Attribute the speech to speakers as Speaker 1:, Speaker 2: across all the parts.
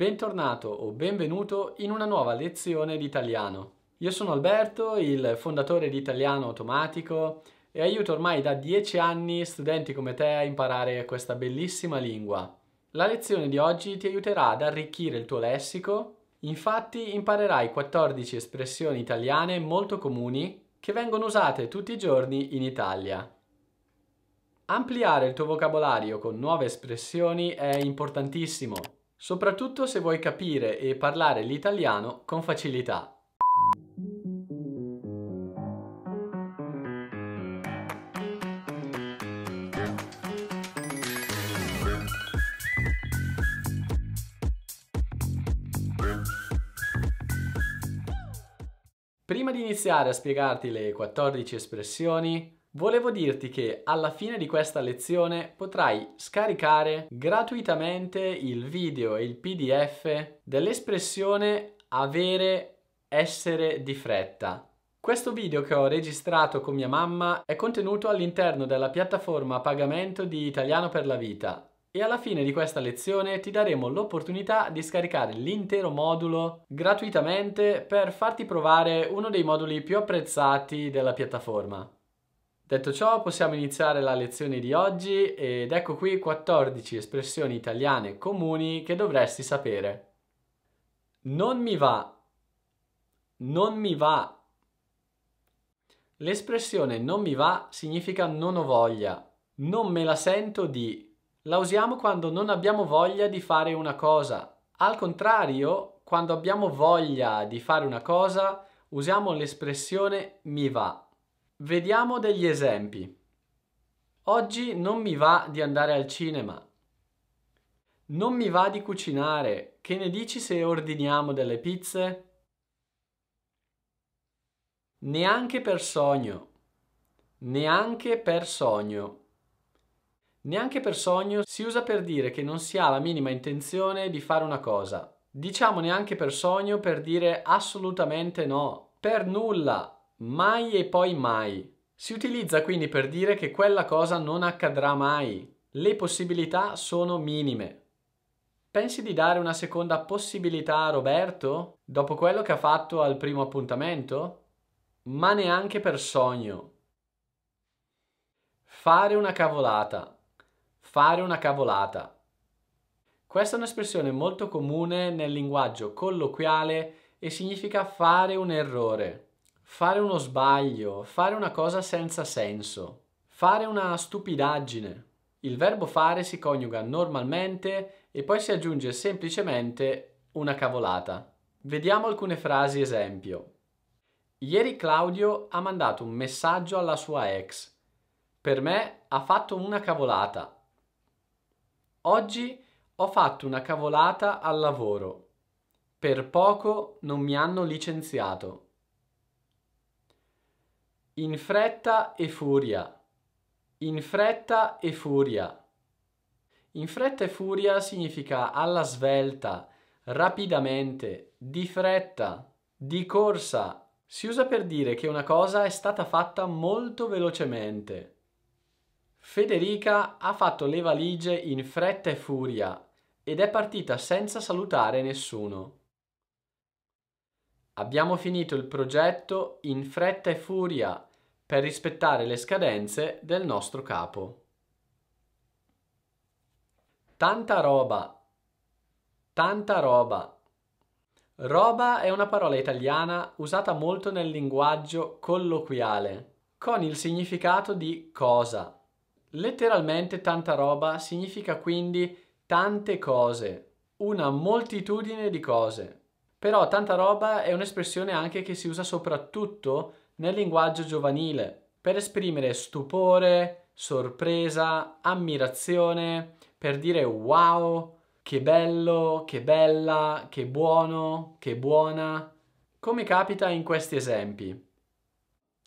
Speaker 1: Bentornato o benvenuto in una nuova lezione di italiano. Io sono Alberto, il fondatore di Italiano Automatico e aiuto ormai da 10 anni studenti come te a imparare questa bellissima lingua. La lezione di oggi ti aiuterà ad arricchire il tuo lessico, infatti imparerai 14 espressioni italiane molto comuni che vengono usate tutti i giorni in Italia. Ampliare il tuo vocabolario con nuove espressioni è importantissimo soprattutto se vuoi capire e parlare l'italiano con facilità. Prima di iniziare a spiegarti le 14 espressioni, Volevo dirti che alla fine di questa lezione potrai scaricare gratuitamente il video e il PDF dell'espressione avere essere di fretta. Questo video che ho registrato con mia mamma è contenuto all'interno della piattaforma a pagamento di Italiano per la Vita e alla fine di questa lezione ti daremo l'opportunità di scaricare l'intero modulo gratuitamente per farti provare uno dei moduli più apprezzati della piattaforma. Detto ciò possiamo iniziare la lezione di oggi ed ecco qui 14 espressioni italiane comuni che dovresti sapere. Non mi va. Non mi va. L'espressione non mi va significa non ho voglia, non me la sento di. La usiamo quando non abbiamo voglia di fare una cosa. Al contrario, quando abbiamo voglia di fare una cosa, usiamo l'espressione mi va. Vediamo degli esempi. Oggi non mi va di andare al cinema. Non mi va di cucinare. Che ne dici se ordiniamo delle pizze? Neanche per sogno. Neanche per sogno. Neanche per sogno si usa per dire che non si ha la minima intenzione di fare una cosa. Diciamo neanche per sogno per dire assolutamente no, per nulla, mai e poi mai. Si utilizza quindi per dire che quella cosa non accadrà mai. Le possibilità sono minime. Pensi di dare una seconda possibilità a Roberto dopo quello che ha fatto al primo appuntamento? Ma neanche per sogno. Fare una cavolata. Fare una cavolata. Questa è un'espressione molto comune nel linguaggio colloquiale e significa fare un errore fare uno sbaglio, fare una cosa senza senso, fare una stupidaggine. Il verbo fare si coniuga normalmente e poi si aggiunge semplicemente una cavolata. Vediamo alcune frasi esempio. Ieri Claudio ha mandato un messaggio alla sua ex. Per me ha fatto una cavolata. Oggi ho fatto una cavolata al lavoro. Per poco non mi hanno licenziato. In fretta e furia. In fretta e furia. In fretta e furia significa alla svelta, rapidamente, di fretta, di corsa. Si usa per dire che una cosa è stata fatta molto velocemente. Federica ha fatto le valigie in fretta e furia ed è partita senza salutare nessuno. Abbiamo finito il progetto in fretta e furia per rispettare le scadenze del nostro capo. Tanta roba. Tanta roba. Roba è una parola italiana usata molto nel linguaggio colloquiale, con il significato di cosa. Letteralmente tanta roba significa quindi tante cose, una moltitudine di cose. Però tanta roba è un'espressione anche che si usa soprattutto nel linguaggio giovanile per esprimere stupore, sorpresa, ammirazione, per dire wow, che bello, che bella, che buono, che buona, come capita in questi esempi.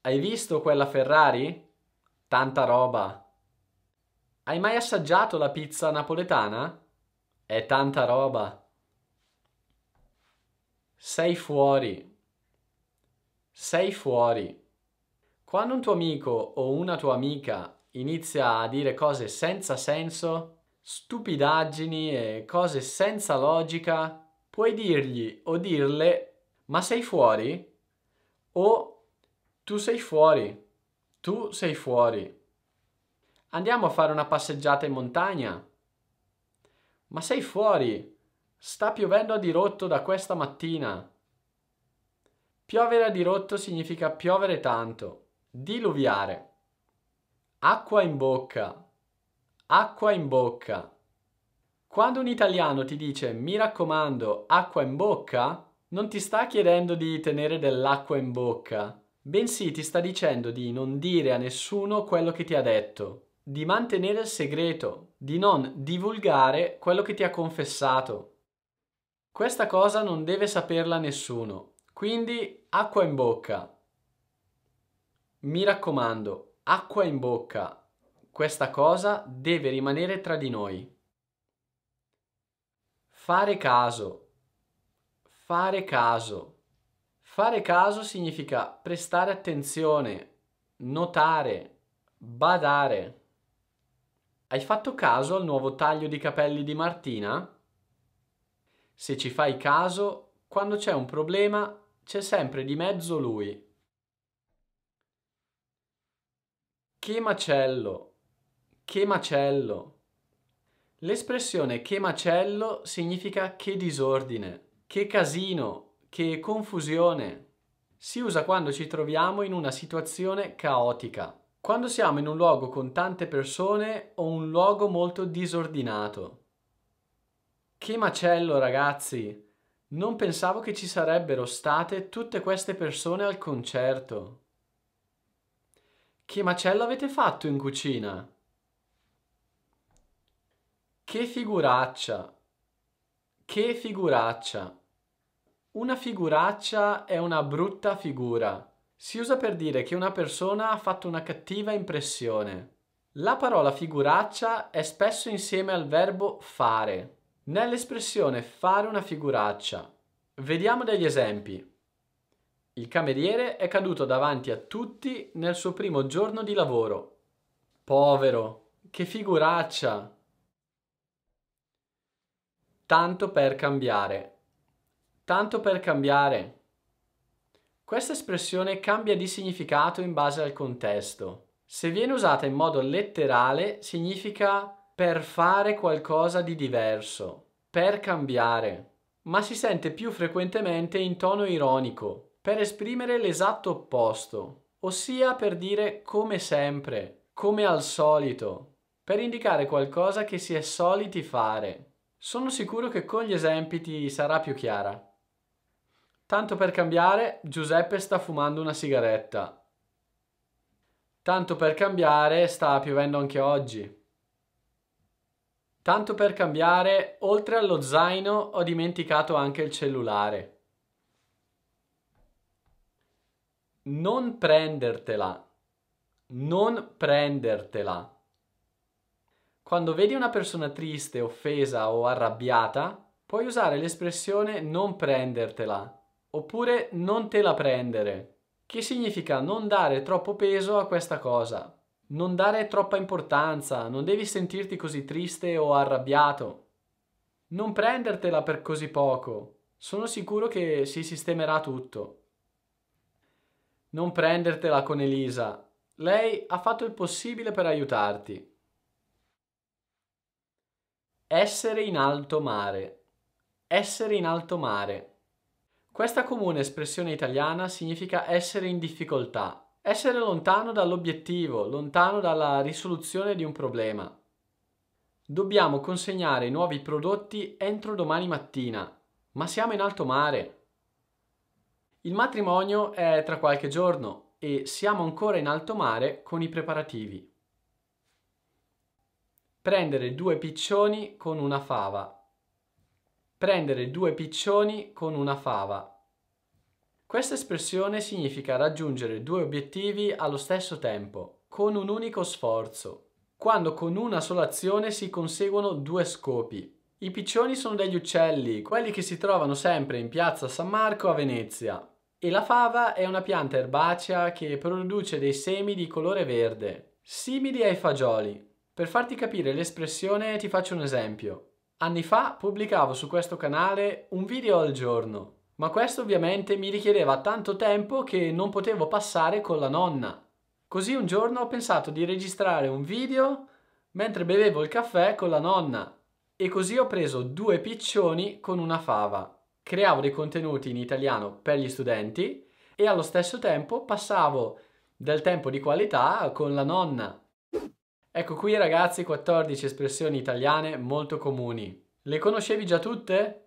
Speaker 1: Hai visto quella Ferrari? Tanta roba. Hai mai assaggiato la pizza napoletana? È tanta roba. Sei fuori. Sei fuori. Quando un tuo amico o una tua amica inizia a dire cose senza senso, stupidaggini e cose senza logica, puoi dirgli o dirle ma sei fuori? O tu sei fuori, tu sei fuori. Andiamo a fare una passeggiata in montagna? Ma sei fuori? Sta piovendo a dirotto da questa mattina. Piovere a dirotto significa piovere tanto, diluviare. Acqua in bocca, acqua in bocca. Quando un italiano ti dice mi raccomando acqua in bocca, non ti sta chiedendo di tenere dell'acqua in bocca, bensì ti sta dicendo di non dire a nessuno quello che ti ha detto, di mantenere il segreto, di non divulgare quello che ti ha confessato. Questa cosa non deve saperla nessuno, quindi acqua in bocca. Mi raccomando, acqua in bocca. Questa cosa deve rimanere tra di noi. Fare caso. Fare caso. Fare caso significa prestare attenzione, notare, badare. Hai fatto caso al nuovo taglio di capelli di Martina? Se ci fai caso, quando c'è un problema c'è sempre di mezzo lui. Che macello, che macello. L'espressione che macello significa che disordine, che casino, che confusione. Si usa quando ci troviamo in una situazione caotica, quando siamo in un luogo con tante persone o un luogo molto disordinato. Che macello, ragazzi! Non pensavo che ci sarebbero state tutte queste persone al concerto. Che macello avete fatto in cucina? Che figuraccia! Che figuraccia! Una figuraccia è una brutta figura. Si usa per dire che una persona ha fatto una cattiva impressione. La parola figuraccia è spesso insieme al verbo fare. Nell'espressione fare una figuraccia, vediamo degli esempi. Il cameriere è caduto davanti a tutti nel suo primo giorno di lavoro. Povero, che figuraccia! Tanto per cambiare. Tanto per cambiare. Questa espressione cambia di significato in base al contesto. Se viene usata in modo letterale significa per fare qualcosa di diverso, per cambiare, ma si sente più frequentemente in tono ironico, per esprimere l'esatto opposto, ossia per dire come sempre, come al solito, per indicare qualcosa che si è soliti fare. Sono sicuro che con gli esempi ti sarà più chiara. Tanto per cambiare, Giuseppe sta fumando una sigaretta. Tanto per cambiare, sta piovendo anche oggi. Tanto per cambiare, oltre allo zaino ho dimenticato anche il cellulare. Non prendertela. Non prendertela. Quando vedi una persona triste, offesa o arrabbiata, puoi usare l'espressione non prendertela oppure non te la prendere, che significa non dare troppo peso a questa cosa. Non dare troppa importanza, non devi sentirti così triste o arrabbiato. Non prendertela per così poco. Sono sicuro che si sistemerà tutto. Non prendertela con Elisa. Lei ha fatto il possibile per aiutarti. Essere in alto mare. Essere in alto mare. Questa comune espressione italiana significa essere in difficoltà, essere lontano dall'obiettivo, lontano dalla risoluzione di un problema. Dobbiamo consegnare i nuovi prodotti entro domani mattina, ma siamo in alto mare. Il matrimonio è tra qualche giorno e siamo ancora in alto mare con i preparativi. Prendere due piccioni con una fava. Prendere due piccioni con una fava. Questa espressione significa raggiungere due obiettivi allo stesso tempo, con un unico sforzo, quando con una sola azione si conseguono due scopi. I piccioni sono degli uccelli, quelli che si trovano sempre in piazza San Marco a Venezia. E la fava è una pianta erbacea che produce dei semi di colore verde, simili ai fagioli. Per farti capire l'espressione ti faccio un esempio. Anni fa pubblicavo su questo canale un video al giorno ma questo ovviamente mi richiedeva tanto tempo che non potevo passare con la nonna. Così un giorno ho pensato di registrare un video mentre bevevo il caffè con la nonna e così ho preso due piccioni con una fava. Creavo dei contenuti in italiano per gli studenti e allo stesso tempo passavo del tempo di qualità con la nonna. Ecco qui ragazzi 14 espressioni italiane molto comuni. Le conoscevi già tutte?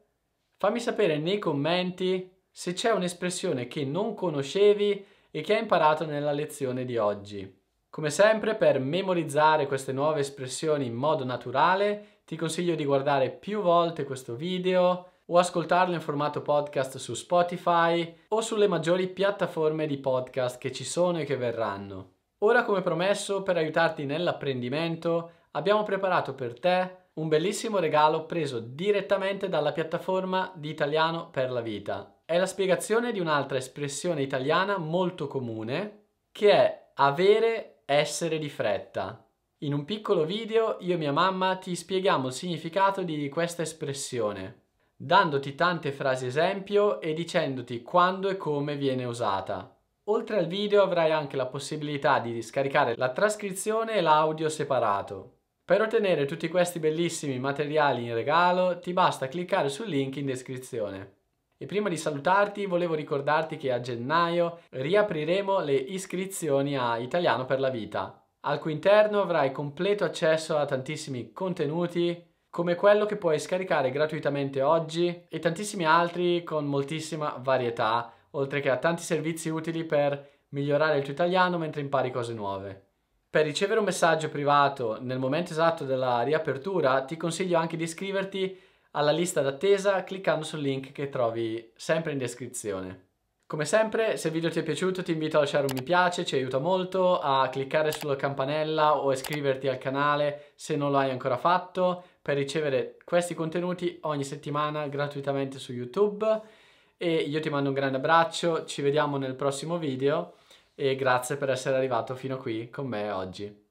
Speaker 1: Fammi sapere nei commenti se c'è un'espressione che non conoscevi e che hai imparato nella lezione di oggi. Come sempre, per memorizzare queste nuove espressioni in modo naturale, ti consiglio di guardare più volte questo video o ascoltarlo in formato podcast su Spotify o sulle maggiori piattaforme di podcast che ci sono e che verranno. Ora, come promesso, per aiutarti nell'apprendimento, abbiamo preparato per te un bellissimo regalo preso direttamente dalla piattaforma di Italiano per la Vita. È la spiegazione di un'altra espressione italiana molto comune che è avere essere di fretta. In un piccolo video io e mia mamma ti spieghiamo il significato di questa espressione, dandoti tante frasi esempio e dicendoti quando e come viene usata. Oltre al video avrai anche la possibilità di scaricare la trascrizione e l'audio separato. Per ottenere tutti questi bellissimi materiali in regalo ti basta cliccare sul link in descrizione. E prima di salutarti volevo ricordarti che a gennaio riapriremo le iscrizioni a Italiano per la Vita. Al cui interno avrai completo accesso a tantissimi contenuti come quello che puoi scaricare gratuitamente oggi e tantissimi altri con moltissima varietà, oltre che a tanti servizi utili per migliorare il tuo italiano mentre impari cose nuove. Per ricevere un messaggio privato nel momento esatto della riapertura ti consiglio anche di iscriverti alla lista d'attesa cliccando sul link che trovi sempre in descrizione. Come sempre, se il video ti è piaciuto ti invito a lasciare un mi piace, ci aiuta molto, a cliccare sulla campanella o iscriverti al canale se non lo hai ancora fatto per ricevere questi contenuti ogni settimana gratuitamente su YouTube e io ti mando un grande abbraccio, ci vediamo nel prossimo video e grazie per essere arrivato fino qui con me oggi.